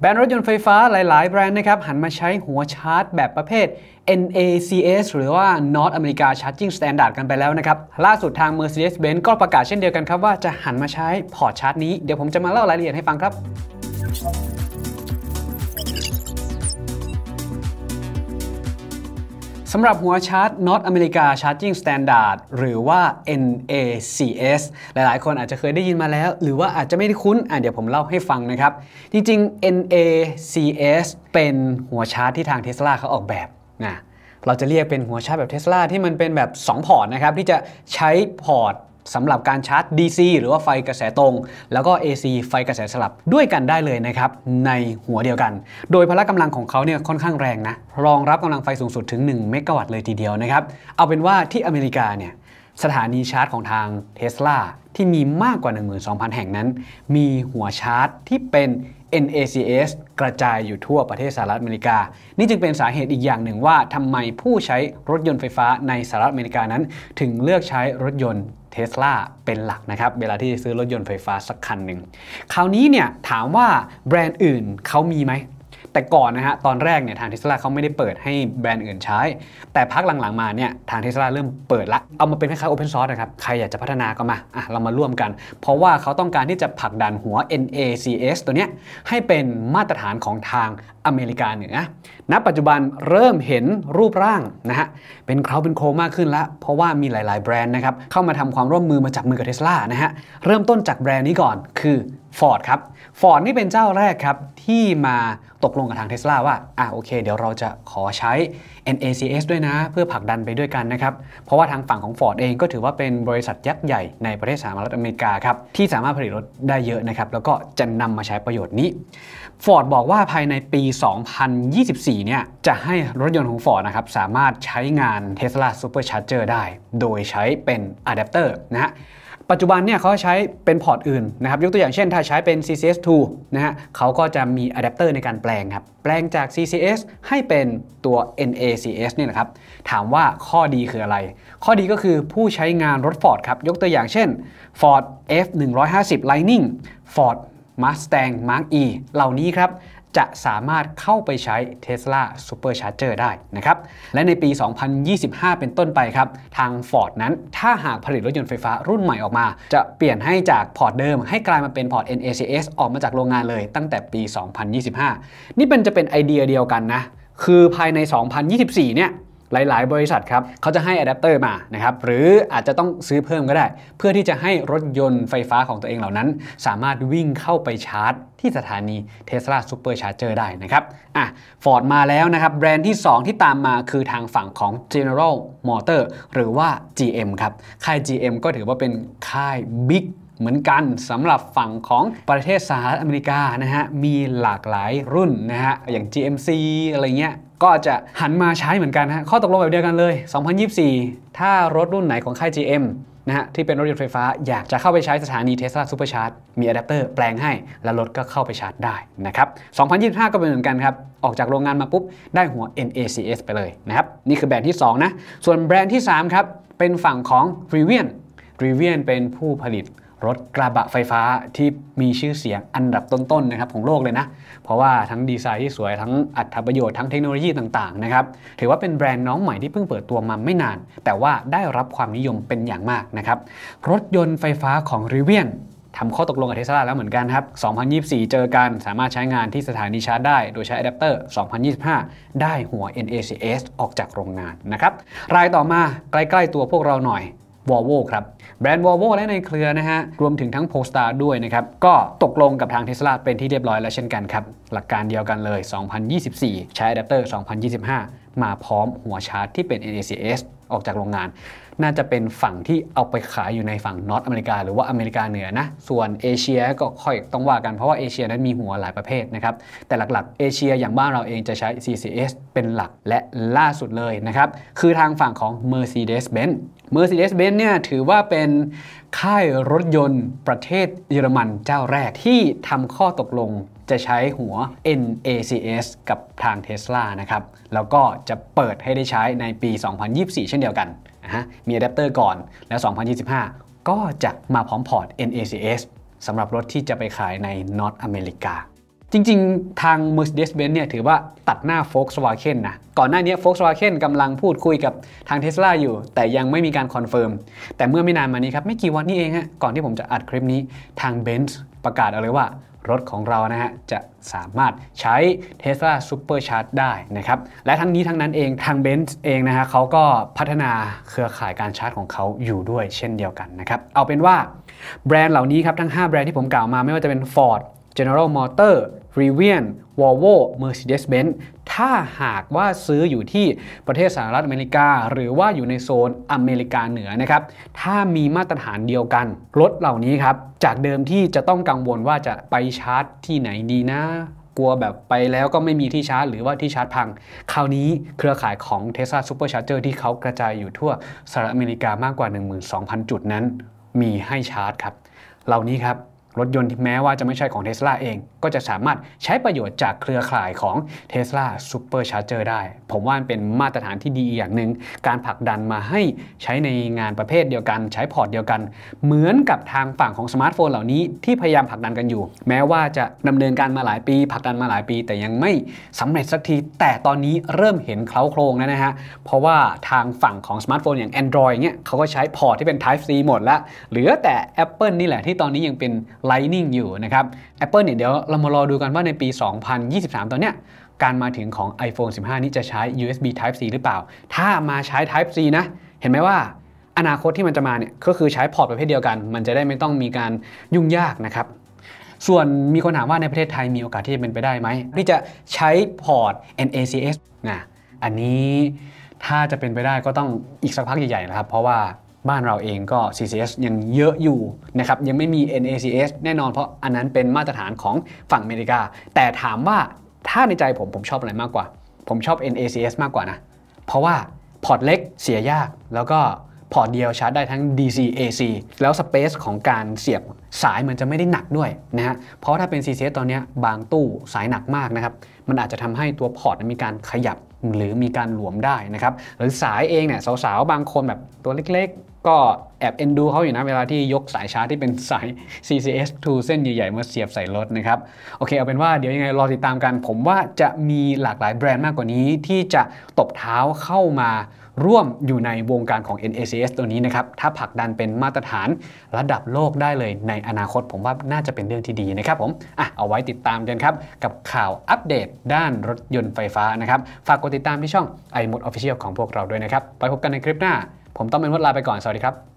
แบรนด์รถยนต์ไฟฟ้าหลาย ๆ แบรนด์นะครับหันมาใช้หัวชาร์จแบบประเภท NACS หรือว่า North America Charging Standard กันไปแล้วนะครับล่าสุดทาง Mercedes-Benz ก็ประกาศเช่นเดียวกันครับ ว่าจะหันมาใช้พอร์ตชาร์จนี้เดี๋ยวผมจะมาเล่ารายละเอียดให้ฟังครับสำหรับหัวชาร์จ North America Charging Standard หรือว่า NACS หลายๆ คนอาจจะเคยได้ยินมาแล้ว หรือว่าอาจจะไม่ได้คุ้นอ่ะเดี๋ยวผมเล่าให้ฟังนะครับ จริง ๆ NACS เป็นหัวชาร์จที่ทางเท s l a เขาออกแบบนะ เราจะเรียกเป็นหัวชาร์จแบบเท s l a ที่มันเป็นแบบ 2 พอร์ตนะครับที่จะใช้พอร์ตสำหรับการชาร์จ DC หรือว่าไฟกระแสตรง แล้วก็ AC ไฟกระแสสลับด้วยกันได้เลยนะครับในหัวเดียวกัน โดยพละกำลังของเขาเนี่ยค่อนข้างแรงนะรองรับกำลังไฟสูงสุดถึง1เมกะวัตต์เลยทีเดียวนะครับเอาเป็นว่าที่อเมริกาเนี่ยสถานีชาร์จของทางเท sla ที่มีมากกว่า 12,000 แห่งนั้น มีหัวชาร์จที่เป็น NACS กระจายอยู่ทั่วประเทศสหรัฐอเมริกานี่จึงเป็นสาเหตุอีกอย่างหนึ่งว่าทำไมผู้ใช้รถยนต์ไฟฟ้าในสหรัฐอเมริกานั้น ถึงเลือกใช้รถยนต์เทสลาเป็นหลักนะครับ เวลาที่ซื้อรถยนต์ไฟฟ้าสักคันหนึ่ง คราวนี้เนี่ยถามว่าแบรนด์อื่นเขามีไหมแต่ก่อนนะฮะตอนแรกเนี่ยทางเทสลาเขาไม่ได้เปิดให้แบรนด์อื่นใช้ แต่พักหลัง ๆ มาเนี่ยทางเทสลาเริ่มเปิดละเอามาเป็นคล้ายๆโอเพนซอร์สนะครับใครอยากจะพัฒนาก็มาอ่ะเรามาร่วมกัน เพราะว่าเขาต้องการที่จะผลักดันหัว NACS ตัวเนี้ยให้เป็นมาตรฐานของทางอเมริกาเหนือณปัจจุบันเริ่มเห็นรูปร่างนะฮะเป็นเราเป็นโคมากขึ้นละเพราะว่ามีหลาย ๆแบรนด์นะครับเข้ามาทำความร่วมมือมาจับมือกับเทสลานะฮะเริ่มต้นจากแบรนด์นี้ก่อนคือฟอร์ดครับ ฟอร์ดนี่เป็นเจ้าแรกครับ ที่มาตกลงกับทางเทสลาว่า อ่า โอเค เดี๋ยวเราจะขอใช้ NACS ด้วยนะ เพื่อผลักดันไปด้วยกันนะครับ เพราะว่าทางฝั่งของ Ford เองก็ถือว่าเป็นบริษัทยักษ์ใหญ่ในประเทศสหรัฐอเมริกาครับ ที่สามารถผลิตรถได้เยอะนะครับ แล้วก็จะนำมาใช้ประโยชน์นี้ Ford บอกว่าภายในปี 2024 เนี่ย จะให้รถยนต์ของ Ford นะครับ สามารถใช้งาน Tesla Supercharger ได้ โดยใช้เป็นอะแดปเตอร์นะฮะปัจจุบันเนี่ยเขาใช้เป็นพอร์ตอื่นนะครับยกตัวอย่างเช่นถ้าใช้เป็น CCS2 นะฮะเขาก็จะมีอะแดปเตอร์ในการแปลงครับแปลงจาก CCS ให้เป็นตัว NACS เนี่ยนะครับ ถามว่าข้อดีคืออะไร ข้อดีก็คือผู้ใช้งานรถ Ford ครับยกตัวอย่างเช่น Ford F150 Lightning Ford Mustang Mark E เหล่านี้ครับจะสามารถเข้าไปใช้ Tesla Supercharger ได้นะครับและในปี 2025 เป็นต้นไปครับทาง Ford นั้น ถ้าหากผลิตรถยนต์ไฟฟ้ารุ่นใหม่ออกมา จะเปลี่ยนให้จากพอร์ตเดิมให้กลายมาเป็นพอร์ต NACS ออกมาจากโรงงานเลยตั้งแต่ปี 2025 นี่เป็นจะเป็นไอเดียเดียวกันนะคือภายใน 2024 เนี่ยหลาย ๆ บริษัทครับเขาจะให้อะแดปเตอร์มานะครับหรืออาจจะต้องซื้อเพิ่มก็ได้ เพื่อที่จะให้รถยนต์ไฟฟ้าของตัวเองเหล่านั้น สามารถวิ่งเข้าไปชาร์จที่สถานีเทส Tesla s u p e r c h เจอร์ได้นะครับอ่ะฟอร์ดมาแล้วนะครับแบรนด์ที่ 2 ที่ตามมาคือทางฝั่งของ General Motor หรือว่า GM ครับค่าย GM ก็ถือว่าเป็นค่ายบิ๊กเหมือนกันสำหรับฝั่งของประเทศสหรัฐอเมริกานะฮะมีหลากหลายรุ่นนะฮะอย่าง GMC อะไรเงี้ยก็จะหันมาใช้เหมือนกันฮะข้อตกลงแบบเดียวกันเลย 2024 ถ้ารถรุ่นไหนของค่าย GM นะฮะที่เป็นรถยนต์ไฟฟ้าอยากจะเข้าไปใช้สถานีเทสลาซูเปอร์ชาร์จมีอะแดปเตอร์แปลงให้แล้วรถก็เข้าไปชาร์จได้นะครับ2025 ก็เป็นเหมือนกันครับออกจากโรงงานมาปุ๊บ ได้หัว NACS ไปเลยนะครับนี่คือแบรนด์ที่2นะส่วนแบรนด์ที่3ครับเป็นฝั่งของ r e v i a n r e v i a n เป็นผู้ผลิตรถกระบะไฟฟ้าที่มีชื่อเสียงอันดับต้นๆนะครับของโลกเลยนะ เพราะว่าทั้งดีไซน์ที่สวยทั้งอัตถประโยชน์ ทั้งเทคโนโลยีต่างๆนะครับ ถือว่าเป็นแบรนด์น้องใหม่ที่เพิ่งเปิดตัวมาไม่นาน แต่ว่าได้รับความนิยมเป็นอย่างมากนะครับ รถยนต์ไฟฟ้าของริเวียนทำข้อตกลงกับเทสลาแล้วเหมือนกันครับ 2024 เจอกันสามารถใช้งานที่สถานีชาร์จได้โดยใช้อะแดปเตอร์ 2025 ได้หัว NACS ออกจากโรงงานนะครับ รายต่อมาใกล้ๆตัวพวกเราหน่อยวอลโวครับ แบรนด์วอลโวและในเครือนะฮะ รวมถึงทั้งโพสตาด้วยนะครับ ก็ตกลงกับทางเทสลาเป็นที่เรียบร้อยแล้วเช่นกันครับ หลักการเดียวกันเลย 2024 ใช้อะแดปเตอร์ 2025 มาพร้อมหัวชาร์จที่เป็น NACS ออกจากโรงงานน่าจะเป็นฝั่งที่เอาไปขายอยู่ในฝั่งนอตอเมริกาหรือว่าอเมริกาเหนือนะส่วนเอเชียก็ค่อยต้องว่ากันเพราะว่าเอเชียนั้นมีหัวหลายประเภทนะครับแต่หลักๆเอเชียอย่างบ้านเราเองจะใช้ CCS เป็นหลักและล่าสุดเลยนะครับคือทางฝั่งของ Mercedes-Benz Mercedes-Benz เนี่ยถือว่าเป็นค่ายรถยนต์ประเทศเยอรมันเจ้าแรกที่ทำข้อตกลงจะใช้หัว NACS กับทางเท sla นะครับแล้วก็จะเปิดให้ได้ใช้ในปี 2024 เช่นเดียวกันนะฮะมีอะแดปเตอร์ก่อนแล้ว 2025 ก็จะมาพร้อมพอร์ต NACS สำหรับรถที่จะไปขายในนอตอเมริกาจริงๆทาง Mercedes-Benz เนี่ยถือว่าตัดหน้า Volkswagen นะก่อนหน้านี้ Volkswagen กำลังพูดคุยกับทาง Tesla อยู่ แต่ยังไม่มีการคอนเฟิร์มแต่เมื่อไม่นานมานี้ครับไม่กี่วันนี้เองฮะก่อนที่ผมจะอัดคลิปนี้ทาง Benz ประกาศเอาเลยว่า รถของเรานะฮะจะสามารถใช้ Tesla Supercharge ได้นะครับและทั้งนี้ทั้งนั้นเองทาง Benz เองนะฮะเขาก็พัฒนาเครือข่ายการชาร์จของเขาอยู่ด้วยเช่นเดียวกันนะครับเอาเป็นว่าแบรนด์เหล่านี้ครับทั้ง5แบรนด์ที่ผมกล่าวมาไม่ว่าจะเป็น Ford General Motor r i v i a n Volvo Mercedes-Benz ถ้าหากว่าซื้ออยู่ที่ประเทศสหรัฐอเมริกา หรือว่าอยู่ในโซนอเมริกาเหนือนะครับ ถ้ามีมาตรฐานเดียวกัน รถเหล่านี้ครับจากเดิมที่จะต้องกังวลว่าจะไปชาร์จที่ไหนดีนะ กลัวแบบไปแล้วก็ไม่มีที่ชาร์จ หรือว่าที่ชาร์จพัง คราวนี้เครือข่ายของ Tesla Supercharger ที่เขากระจายอยู่ทั่วสหรัฐอเมริกามากกว่า12,000จุดนั้นมีให้ชาร์จครับเหล่านี้ครับรถยนต์แม้ว่าจะไม่ใช่ของเทสลาเองก็จะสามารถใช้ประโยชน์จากเครือข่ายของเท s l a Supercharger ได้ ผมว่าเป็นมาตรฐานที่ดีอย่างหนึ่ง การผลักดันมาให้ใช้ในงานประเภทเดียวกันใช้พอร์ตเดียวกัน เหมือนกับทางฝั่งของสมาร์ทโฟนเหล่านี้ที่พยายามผลักดันกันอยู่ แม้ว่าจะดำเนินการมาหลายปีผลักดันมาหลายปี แต่ยังไม่สำเร็จสักที แต่ตอนนี้เริ่มเห็นเคล้าโครงแล้วนะฮะเพราะว่าทางฝั่งของสมาร์ทโฟนอย่าง Android เนี่ยเขาก็ใช้พอร์ตที่เป็น Type C หมดละเหลือแต่ Apple นี่แหละ ที่ตอนนี้ยังเป็น Lightning อยู่นะครับ Apple เนี่ยเดี๋ยวเรามารอดูกันว่าในปี 2023ตอนเนี้ยการมาถึงของ iPhone 15 นี้จะใช้ USB Type C หรือเปล่า ถ้ามาใช้ Type C นะเห็นไหมว่าอนาคตที่มันจะมาเนี่ยก็คือใช้พอร์ตประเภทเดียวกันมันจะได้ไม่ต้องมีการยุ่งยากนะครับส่วนมีคนถามว่าในประเทศไทยมีโอกาสที่จะเป็นไปได้ไหม ที่จะใช้พอร์ต NACS นะอันนี้ถ้าจะเป็นไปได้ก็ต้องอีกสักพักใหญ่ๆ นะครับเพราะว่าบ้านเราเองก็ CCS ยังเยอะอยู่นะครับยังไม่มี NACS แน่นอนเพราะอันนั้นเป็นมาตรฐานของฝั่งอเมริกา แต่ถามว่าถ้าในใจผมผมชอบอะไรมากกว่า ผมชอบ NACS มากกว่านะเพราะว่าพอร์ตเล็กเสียยาก แล้วก็พอร์ตเดียวชาร์จได้ทั้ง DC AC แล้วสเปซของการเสียบสายมันจะไม่ได้หนักด้วยนะฮะเพราะถ้าเป็น CCS ตอนนี้บางตู้สายหนักมากนะครับมันอาจจะทำให้ตัวพอร์ตมีการขยับหรือมีการหลวมได้นะครับหรือสายเองเนี่ยสาวๆบางคนแบบตัวเล็กก็แอบเอ็นดูเขาอยู่นะเวลาที่ยกสายชาร์จที่เป็นสาย CCS 2 เส้นใหญ่ๆมาเสียบใส่รถนะครับ โอเคเอาเป็นว่าเดี๋ยวยังไงรอติดตามกัน ผมว่าจะมีหลากหลายแบรนด์มากกว่านี้ ที่จะตบเท้าเข้ามาร่วมอยู่ในวงการของ NACS ตัวนี้นะครับถ้าผลักดันเป็นมาตรฐานระดับโลกได้เลยในอนาคตผมว่าน่าจะเป็นเรื่องที่ดีนะครับผมอ่ะเอาไว้ติดตามกันครับกับข่าวอัปเดตด้านรถยนต์ไฟฟ้านะครับฝากกดติดตามที่ช่อง iMode Official ของพวกเราด้วยนะครับไปพบกันในคลิปหน้าผมต้องเป็นวดลาไปก่อน สวัสดีครับ